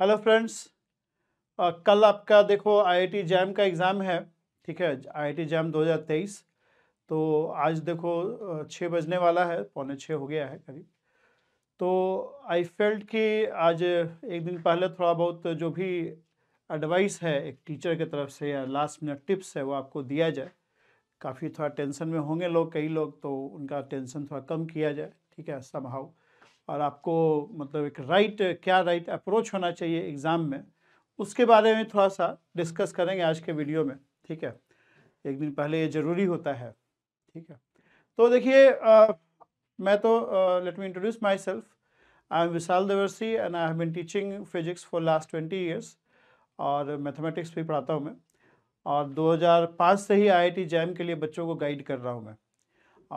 Hello friends कल आपका देखो आईआईटी जैम का एग्ज़ाम है ठीक है आईआईटी जैम 2023 तो आज देखो छः बजने वाला है पौने छः हो गया है करीब तो आई फेल्ट कि आज एक दिन पहले थोड़ा बहुत जो भी एडवाइस है एक टीचर की तरफ से या लास्ट मिनट टिप्स है वो आपको दिया जाए काफ़ी थोड़ा टेंशन में होंगे लोग कई लोग तो उनका टेंशन थोड़ा कम किया जाए ठीक है समहाउ और आपको मतलब एक राइट क्या राइट अप्रोच होना चाहिए एग्ज़ाम में उसके बारे में थोड़ा सा डिस्कस करेंगे आज के वीडियो में ठीक है एक दिन पहले ये ज़रूरी होता है ठीक है तो देखिए मैं तो let me introduce myself I am Vishal Devarshi and I have been teaching physics for last twenty years और मैथमेटिक्स भी पढ़ाता हूँ मैं और 2005 से ही आईआईटी जैम के लिए बच्चों को गाइड कर रहा हूँ मैं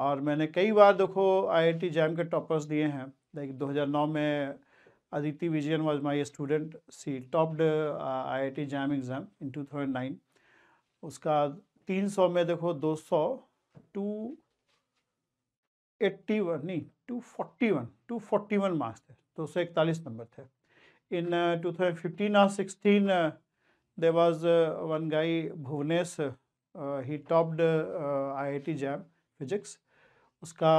और मैंने कई बार देखो आईआईटी जैम के टॉपर्स दिए हैं like 2009 में Aditi Vijayan was my student she topped IIT JAM exam in 2009 उसका 300 में देखो 200 नहीं two two forty one forty one marks थे दो सौ इकतालीस नंबर थे इन टू थाउजेंड फिफ्टीन और sixteen they was one guy Bhuvnesh he topped I I T JAM physics उसका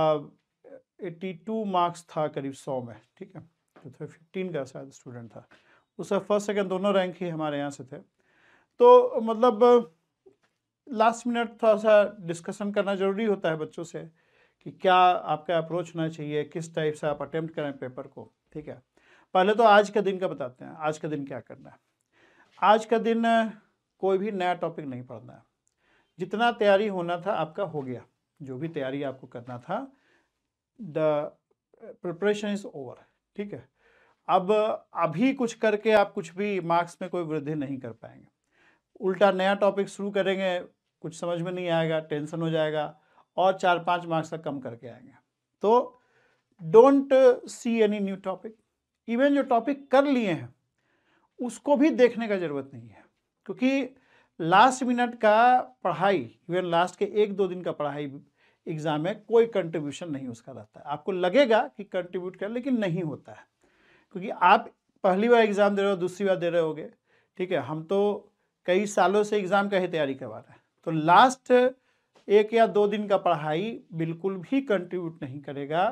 82 मार्क्स था करीब 100 में ठीक है तो थे तो फिफ्टीन का शायद स्टूडेंट था उसका फर्स्ट सेकेंड दोनों रैंक ही हमारे यहाँ से थे तो मतलब लास्ट मिनट थोड़ा सा डिस्कशन करना ज़रूरी होता है बच्चों से कि क्या आपका अप्रोच होना चाहिए किस टाइप से आप अटैम्प्ट करें पेपर को ठीक है पहले तो आज के दिन का बताते हैं आज का दिन क्या करना है आज का दिन कोई भी नया टॉपिक नहीं पढ़ना है जितना तैयारी होना था आपका हो गया जो भी तैयारी आपको करना था द प्रिपरेशन इज ओवर ठीक है अब अभी कुछ करके आप कुछ भी मार्क्स में कोई वृद्धि नहीं कर पाएंगे उल्टा नया टॉपिक शुरू करेंगे कुछ समझ में नहीं आएगा टेंशन हो जाएगा और चार पाँच मार्क्स तक कम करके आएंगे तो don't see any new topic even जो टॉपिक कर लिए हैं उसको भी देखने का ज़रूरत नहीं है क्योंकि लास्ट मिनट का पढ़ाई इवन लास्ट के एक दो दिन का पढ़ाई एग्ज़ाम में कोई कंट्रीब्यूशन नहीं उसका रहता है आपको लगेगा कि कंट्रीब्यूट कर लेकिन नहीं होता है क्योंकि आप पहली बार एग्ज़ाम दे रहे हो दूसरी बार दे रहे होगे ठीक है हम तो कई सालों से एग्ज़ाम का ही तैयारी करवा रहे हैं तो लास्ट एक या दो दिन का पढ़ाई बिल्कुल भी कंट्रीब्यूट नहीं करेगा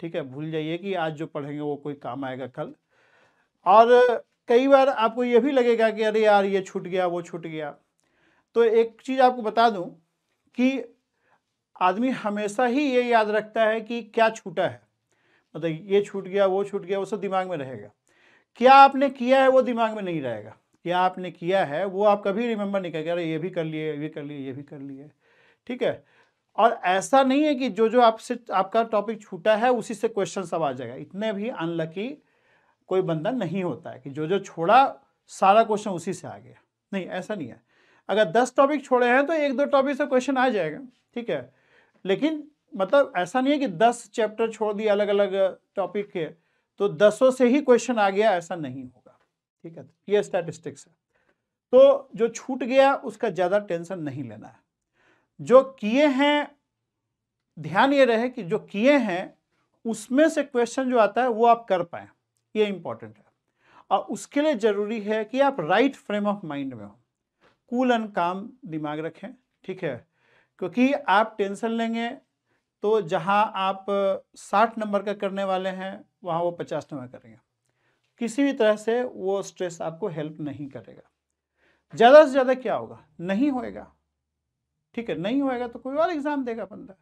ठीक है भूल जाइए कि आज जो पढ़ेंगे वो कोई काम आएगा कल और कई बार आपको ये भी लगेगा कि अरे यार ये छूट गया वो छूट गया तो एक चीज़ आपको बता दूं कि आदमी हमेशा ही ये याद रखता है कि क्या छूटा है मतलब ये छूट गया वो छूट गया वो सब दिमाग में रहेगा क्या आपने किया है वो दिमाग में नहीं रहेगा क्या आपने किया है वो आप कभी रिमेंबर नहीं करेंगे अरे ये भी कर लिए ये भी कर लिए ये भी कर लिए ठीक है और ऐसा नहीं है कि जो जो आपसे आपका टॉपिक छूटा है उसी से क्वेश्चन सब आ जाएगा इतने भी अनलकी कोई बंदा नहीं होता है कि जो जो छोड़ा सारा क्वेश्चन उसी से आ गया नहीं ऐसा नहीं है अगर दस टॉपिक छोड़े हैं तो एक दो टॉपिक से क्वेश्चन आ जाएगा ठीक है लेकिन मतलब ऐसा नहीं है कि दस चैप्टर छोड़ दिए अलग अलग टॉपिक के तो दसों से ही क्वेश्चन आ गया ऐसा नहीं होगा ठीक है ये स्टैटिस्टिक्स है तो जो छूट गया उसका ज़्यादा टेंशन नहीं लेना है जो किए हैं ध्यान ये रहे कि जो किए हैं उसमें से क्वेश्चन जो आता है वो आप कर पाए ये इंपॉर्टेंट है और उसके लिए ज़रूरी है कि आप राइट फ्रेम ऑफ माइंड में हो कूल एंड काम दिमाग रखें ठीक है क्योंकि आप टेंशन लेंगे तो जहां आप 60 नंबर का करने वाले हैं वहां वो 50 नंबर करेंगे किसी भी तरह से वो स्ट्रेस आपको हेल्प नहीं करेगा ज़्यादा से ज़्यादा क्या होगा नहीं होएगा ठीक है नहीं होएगा तो कोई और एग्ज़ाम देगा बंदा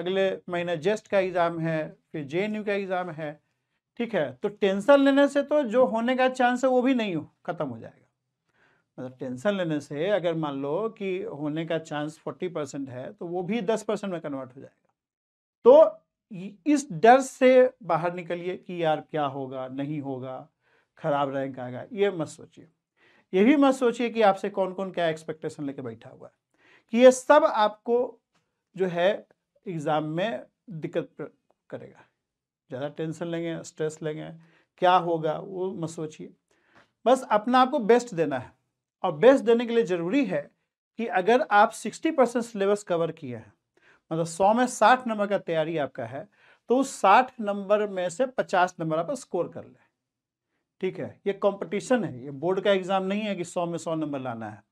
अगले महीने जेस्ट का एग्ज़ाम है फिर जे का एग्ज़ाम है ठीक है तो टेंशन लेने से तो जो होने का चांस है वो भी नहीं हो खत्म हो जाएगा मतलब टेंशन लेने से अगर मान लो कि होने का चांस फोर्टी परसेंट है तो वो भी दस परसेंट में कन्वर्ट हो जाएगा तो इस डर से बाहर निकलिए कि यार क्या होगा नहीं होगा खराब रैंक आएगा ये मत सोचिए ये भी मत सोचिए कि आपसे कौन कौन क्या एक्सपेक्टेशन लेके बैठा हुआ है कि ये सब आपको जो है एग्ज़ाम में दिक्कत करेगा ज़्यादा टेंशन लेंगे स्ट्रेस लेंगे क्या होगा वो मत सोचिए बस अपना आपको बेस्ट देना है और बेस्ट देने के लिए ज़रूरी है कि अगर आप 60 परसेंट सिलेबस कवर किए हैं मतलब 100 में 60 नंबर का तैयारी आपका है तो उस साठ नंबर में से 50 नंबर आप स्कोर कर लें ठीक है ये कंपटीशन है ये बोर्ड का एग्ज़ाम नहीं है कि 100 में 100 नंबर लाना है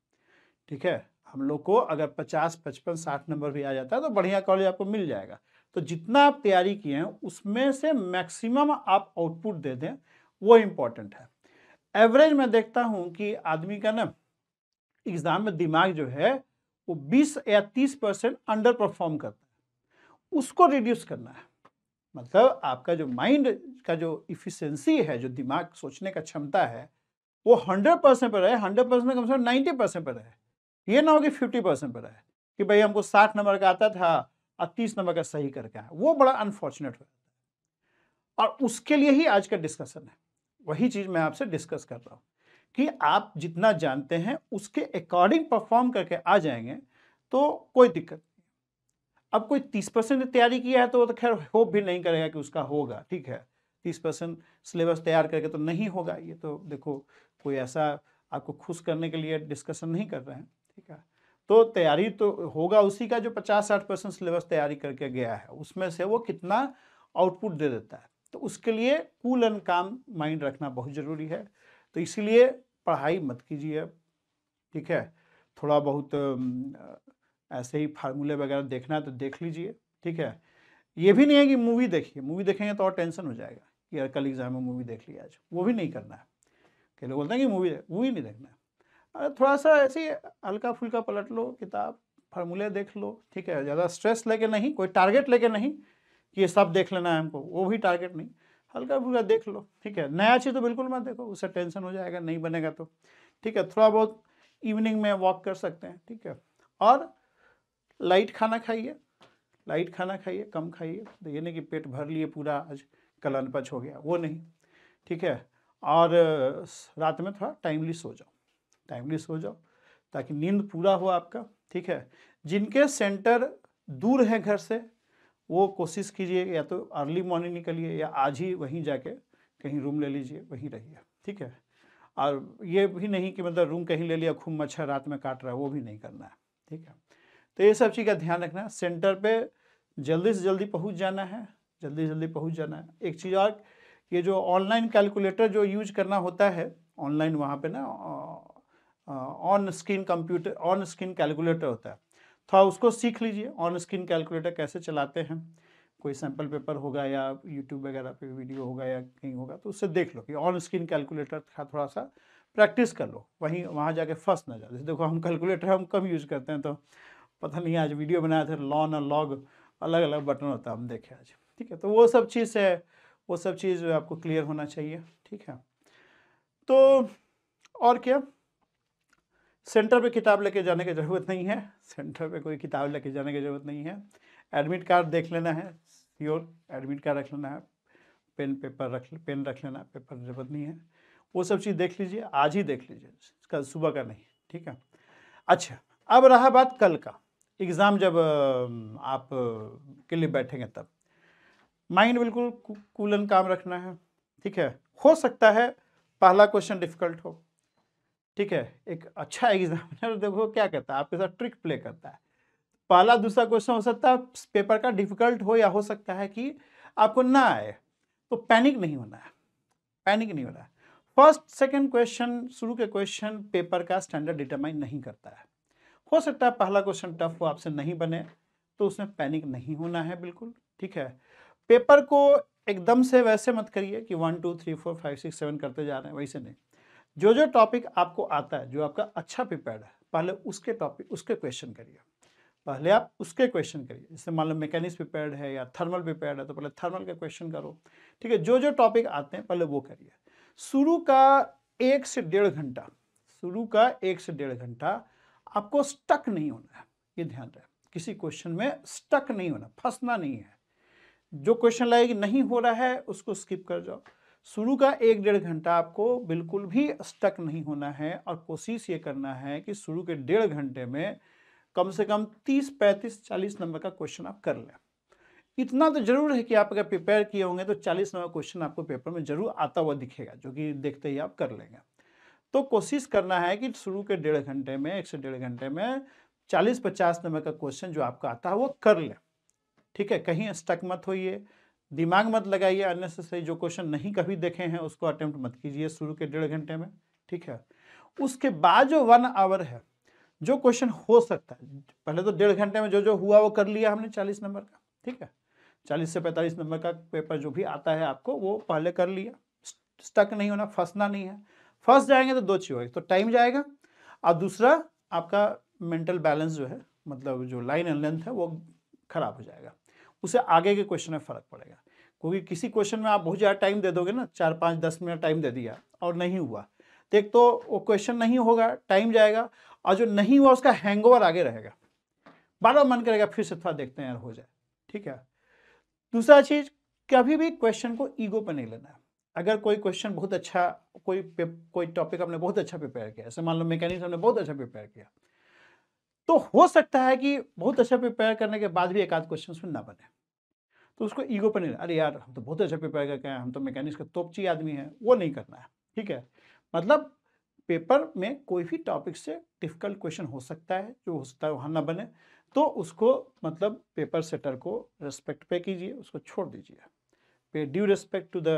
ठीक है हम लोग को अगर 50, 55, 60 नंबर भी आ जाता है तो बढ़िया कॉलेज आपको मिल जाएगा तो जितना आप तैयारी किए हैं उसमें से मैक्सिमम आप आउटपुट दे दें वो इम्पॉर्टेंट है एवरेज मैं देखता हूँ कि आदमी का ना एग्ज़ाम में दिमाग जो है वो 20 या 30 परसेंट अंडर परफॉर्म करता है उसको रिड्यूस करना है मतलब आपका जो माइंड का जो इफिशेंसी है जो दिमाग सोचने का क्षमता है वो 100 परसेंट पर रहे 100 परसेंट में कम से कम नाइन्टी परसेंट पर रहे ये ना हो कि फिफ्टी परसेंट पर रहे कि भाई हमको साठ नंबर का आता था और तीस नंबर का सही करके आया वो बड़ा अनफॉर्चुनेट हो जाता है और उसके लिए ही आज का डिस्कशन है वही चीज़ मैं आपसे डिस्कस कर रहा हूँ कि आप जितना जानते हैं उसके अकॉर्डिंग परफॉर्म करके आ जाएंगे तो कोई दिक्कत नहीं अब कोई तीस परसेंट तैयारी किया है तो वो तो खैर होप भी नहीं करेगा कि उसका होगा ठीक है तीस परसेंट सिलेबस तैयार करके तो नहीं होगा ये तो देखो कोई ऐसा आपको खुश करने के लिए डिस्कशन नहीं कर रहे हैं ठीक है तो तैयारी तो होगा उसी का जो पचास साठ परसेंट सिलेबस तैयारी करके गया है उसमें से वो कितना आउटपुट दे देता है तो उसके लिए कूल एंड काम माइंड रखना बहुत ज़रूरी है तो इसीलिए पढ़ाई मत कीजिए ठीक है थोड़ा बहुत ऐसे ही फार्मूले वगैरह देखना है तो देख लीजिए ठीक है ये भी नहीं है कि मूवी देखिए मूवी देखेंगे तो और टेंशन हो जाएगा कि यार कल एग्जाम में मूवी देख लिया आज वो भी नहीं करना है कई लोग बोलते हैं कि मूवी मूवी नहीं देखना है अरे थोड़ा सा ऐसे ही हल्का फुल्का पलट लो किताब फार्मूले देख लो ठीक है ज़्यादा स्ट्रेस लेके नहीं कोई टारगेट लेके नहीं कि ये सब देख लेना है हमको वो भी टारगेट नहीं हल्का फुल्का देख लो ठीक है नया चीज़ तो बिल्कुल मत देखो उससे टेंशन हो जाएगा नहीं बनेगा तो ठीक है थोड़ा बहुत इवनिंग में वॉक कर सकते हैं ठीक है और लाइट खाना खाइए लाइट खाना खाइए कम खाइए तो ये नहीं कि पेट भर लिए पूरा आज कल अनपच हो गया वो नहीं ठीक है और रात में थोड़ा टाइमली सो जाओ टाइमली सो जाओ ताकि नींद पूरा हो आपका ठीक है जिनके सेंटर दूर है घर से वो कोशिश कीजिए या तो अर्ली मॉर्निंग निकलिए या आज ही वहीं जाके कहीं रूम ले लीजिए वहीं रहिए ठीक है और ये भी नहीं कि मतलब रूम कहीं ले लिया खूब मच्छर रात में काट रहा है वो भी नहीं करना है ठीक है तो ये सब चीज़ का ध्यान रखना है सेंटर पे जल्दी से जल्दी पहुंच जाना है जल्दी जल्दी पहुंच जाना है एक चीज़ और ये जो ऑनलाइन कैलकुलेटर जो यूज करना होता है ऑनलाइन वहाँ पर ना on screen computer on screen calculator होता है थोड़ा तो उसको सीख लीजिए ऑन स्क्रीन कैलकुलेटर कैसे चलाते हैं कोई सैम्पल पेपर होगा या यूट्यूब वगैरह पे वीडियो होगा या कहीं होगा तो उससे देख लो कि ऑन स्क्रीन कैलकुलेटर का थोड़ा सा प्रैक्टिस कर लो वहीं वहाँ जाके फर्स्ट ना जाओ जैसे देखो हम कैलकुलेटर हम कम यूज़ करते हैं तो पता नहीं आज वीडियो बनाया था लॉन और लॉग अलग अलग बटन होता है हम देखे आज ठीक है तो वो सब चीज़ है वो सब चीज़ आपको क्लियर होना चाहिए ठीक है तो और क्या सेंटर पे किताब लेके जाने की ज़रूरत नहीं है सेंटर पे कोई किताब लेके जाने की ज़रूरत नहीं है एडमिट कार्ड देख लेना है प्योर एडमिट कार्ड रख लेना है पेन पेपर रख पेन रख लेना पेपर जरूरत नहीं है वो सब चीज़ देख लीजिए आज ही देख लीजिए कल सुबह का नहीं ठीक है अच्छा अब रहा बात कल का एग्ज़ाम जब आप के लिए बैठेंगे तब माइंड बिल्कुल कूलन काम रखना है ठीक है हो सकता है पहला क्वेश्चन डिफिकल्ट हो ठीक है एक अच्छा एग्जामिनर तो देखो क्या करता है आपके साथ ट्रिक प्ले करता है पहला दूसरा क्वेश्चन हो सकता है पेपर का डिफिकल्ट हो या हो सकता है कि आपको ना आए तो पैनिक नहीं होना है पैनिक नहीं होना फर्स्ट सेकेंड क्वेश्चन शुरू के क्वेश्चन पेपर का स्टैंडर्ड डिटरमाइन नहीं करता है हो सकता है पहला क्वेश्चन टफ हो आपसे नहीं बने तो उसमें पैनिक नहीं होना है बिल्कुल ठीक है पेपर को एकदम से वैसे मत करिए कि one two three four five six seven करते जा रहे हैं वैसे नहीं जो जो टॉपिक आपको आता है जो आपका अच्छा प्रिपेयर्ड है पहले उसके टॉपिक उसके क्वेश्चन करिए पहले आप उसके क्वेश्चन करिए जैसे मान लो मैकेनिक्स प्रिपेयर है या थर्मल प्रिपेयर्ड है तो पहले थर्मल के क्वेश्चन करो ठीक है जो जो टॉपिक आते हैं पहले वो करिए शुरू का एक से डेढ़ घंटा शुरू का एक से डेढ़ घंटा आपको स्टक नहीं होना है ये ध्यान रहे किसी क्वेश्चन में स्टक नहीं होना फंसना नहीं है जो क्वेश्चन लाएगी नहीं हो रहा है उसको स्किप कर जाओ शुरू का एक डेढ़ घंटा आपको बिल्कुल भी स्टक नहीं होना है और कोशिश ये करना है कि शुरू के डेढ़ घंटे में कम से कम तीस पैंतीस चालीस नंबर का क्वेश्चन आप कर लें इतना तो जरूर है कि आप अगर प्रिपेयर किए होंगे तो 40 नंबर क्वेश्चन आपको पेपर में जरूर आता हुआ दिखेगा जो कि देखते ही आप कर लेंगे तो कोशिश करना है कि शुरू के डेढ़ घंटे में एक से डेढ़ घंटे में चालीस पचास नंबर का क्वेश्चन जो आपका आता है वो कर लें ठीक है कहीं स्टक मत होइए दिमाग मत लगाइए अननेसेसरी जो क्वेश्चन नहीं कभी देखे हैं उसको अटेम्प्ट मत कीजिए शुरू के डेढ़ घंटे में ठीक है उसके बाद जो वन आवर है जो क्वेश्चन हो सकता है पहले तो डेढ़ घंटे में जो जो हुआ वो कर लिया हमने चालीस नंबर का ठीक है चालीस से पैंतालीस नंबर का पेपर जो भी आता है आपको वो पहले कर लिया स्टक नहीं होना फंसना नहीं है फंस जाएंगे तो दो चीज होगी तो टाइम जाएगा और दूसरा आपका मेंटल बैलेंस जो है मतलब जो लाइन एंड लेंथ है वो खराब हो जाएगा उससे आगे के क्वेश्चन में फ़र्क पड़ेगा क्योंकि किसी क्वेश्चन में आप बहुत ज़्यादा टाइम दे दोगे ना चार पाँच दस मिनट टाइम दे दिया और नहीं हुआ तो एक तो वो क्वेश्चन नहीं होगा टाइम जाएगा और जो नहीं हुआ उसका हैंग आगे रहेगा बार बार मन करेगा फिर से थोड़ा देखते हैं यार हो जाए ठीक है दूसरा चीज़ कभी भी क्वेश्चन को ईगो पर नहीं लेना अगर कोई क्वेश्चन बहुत अच्छा कोई कोई टॉपिक आपने बहुत अच्छा प्रिपेयर किया ऐसे मान लो मैकेनिक्स हमने बहुत अच्छा प्रिपेयर किया तो हो सकता है कि बहुत अच्छा प्रिपेयर करने के बाद भी एक आध क्वेश्चन उसमें ना बने तो उसको ईगो पर नहीं अरे यार हम तो बहुत अच्छा पेपर का क्या हम तो मैकेनिक्स का तोपची आदमी है वो नहीं करना है ठीक है मतलब पेपर में कोई भी टॉपिक से डिफिकल्ट क्वेश्चन हो सकता है जो हो सकता है वहाँ ना बने तो उसको मतलब पेपर सेटर को रेस्पेक्ट पे कीजिए उसको छोड़ दीजिए pay due respect to the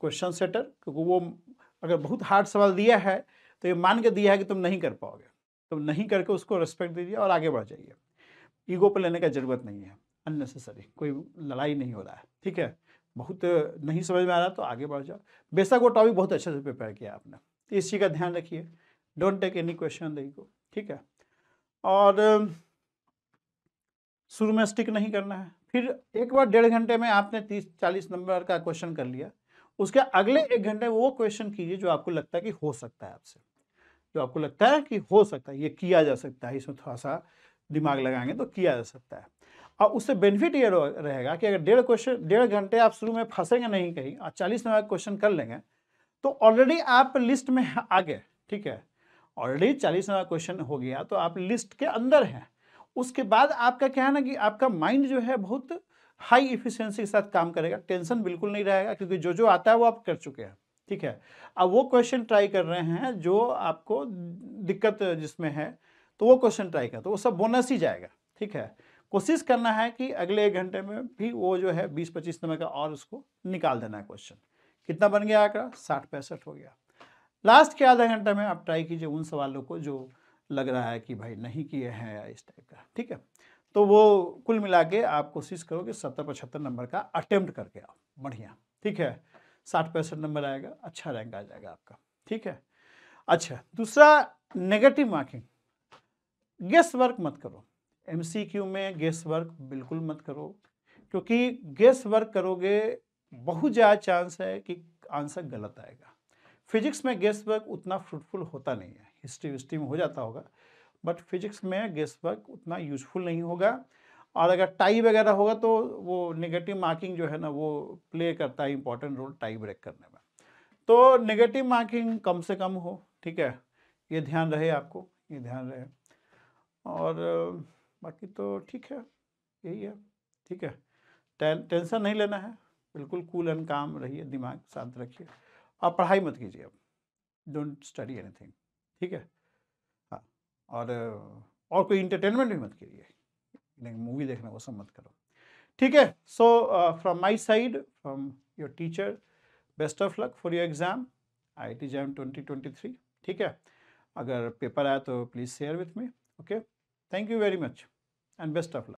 question setter क्योंकि वो अगर बहुत हार्ड सवाल दिया है तो ये मान के दिया है कि तुम नहीं कर पाओगे तुम नहीं करके उसको रेस्पेक्ट दीजिए और आगे बढ़ जाइए ईगो पर लेने का ज़रूरत नहीं है अननेसेसरी कोई लड़ाई नहीं हो रहा है ठीक है बहुत नहीं समझ में आ रहा तो आगे बढ़ जाओ बेशक वो टॉपिक बहुत अच्छे से प्रिपेयर किया आपने तो इस चीज़ का ध्यान रखिए डोंट टेक एनी क्वेश्चन दे को ठीक है और शुरू में स्टिक नहीं करना है फिर एक बार डेढ़ घंटे में आपने तीस चालीस नंबर का क्वेश्चन कर लिया उसके अगले एक घंटे वो क्वेश्चन कीजिए जो आपको लगता है कि हो सकता है आपसे जो आपको लगता है कि हो सकता है ये किया जा सकता है इसमें थोड़ा सा दिमाग लगाएंगे तो किया जा सकता है और उससे बेनिफिट ये रहेगा कि अगर डेढ़ क्वेश्चन डेढ़ घंटे आप शुरू में फंसेंगे नहीं कहीं और चालीस नंबर क्वेश्चन कर लेंगे तो ऑलरेडी आप लिस्ट में आ गए ठीक है ऑलरेडी चालीस नंबर क्वेश्चन हो गया तो आप लिस्ट के अंदर हैं उसके बाद आपका क्या है ना कि आपका माइंड जो है बहुत हाई इफिशियंसी के साथ काम करेगा टेंशन बिल्कुल नहीं रहेगा क्योंकि जो जो आता है वो आप कर चुके हैं ठीक है अब वो क्वेश्चन ट्राई कर रहे हैं जो आपको दिक्कत जिसमें है तो वो क्वेश्चन ट्राई कर तो वो सब बोनस ही जाएगा ठीक है कोशिश करना है कि अगले एक घंटे में भी वो जो है बीस पच्चीस नंबर का और उसको निकाल देना है क्वेश्चन कितना बन गया आंकड़ा साठ पैंसठ हो गया लास्ट के आधा घंटे में आप ट्राई कीजिए उन सवालों को जो लग रहा है कि भाई नहीं किए हैं या इस टाइप का ठीक है तो वो कुल मिला के आप कोशिश करो कि सत्तर पचहत्तर नंबर का अटेम्प्ट करके आओ बढ़िया ठीक है साठ पैंसठ नंबर आएगा अच्छा रैंक आ जाएगा आपका ठीक है अच्छा दूसरा नेगेटिव मार्किंग गेस्ट वर्क मत करो एमसीक्यू में गेस वर्क बिल्कुल मत करो क्योंकि गेस वर्क करोगे बहुत ज़्यादा चांस है कि आंसर गलत आएगा फिजिक्स में गेस वर्क उतना फ्रूटफुल होता नहीं है हिस्ट्री विस्ट्री में हो जाता होगा बट फिजिक्स में गेस वर्क उतना यूजफुल नहीं होगा और अगर टाई वगैरह होगा तो वो नेगेटिव मार्किंग जो है ना वो प्ले करता है इंपॉर्टेंट रोल टाई ब्रेक करने में तो नेगेटिव मार्किंग कम से कम हो ठीक है ये ध्यान रहे आपको ये ध्यान रहे और बाकी तो ठीक है यही है ठीक है टे, टेंशन नहीं लेना है बिल्कुल कूल एंड काम रहिए दिमाग शांत रखिए आप पढ़ाई मत कीजिए अब डोंट स्टडी एनीथिंग ठीक है हाँ और और कोई इंटरटेनमेंट भी मत कीजिए मूवी देखना वो सब मत करो ठीक है so from my side from your teacher best of luck for your exam I T JAM twenty twenty three ठीक है अगर पेपर आया तो please share with me okay thank you very much and best of luck.